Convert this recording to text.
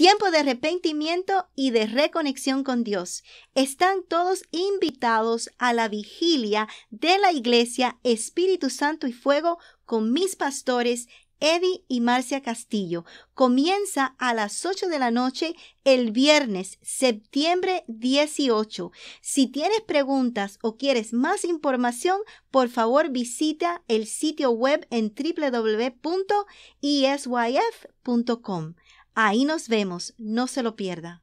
Tiempo de arrepentimiento y de reconexión con Dios. Están todos invitados a la vigilia de la iglesia Espíritu Santo y Fuego con mis pastores Eddie y Marcia Castillo. Comienza a las 8 de la noche el viernes, septiembre 18. Si tienes preguntas o quieres más información, por favor visita el sitio web en www.esyf.com. Ahí nos vemos, no se lo pierda.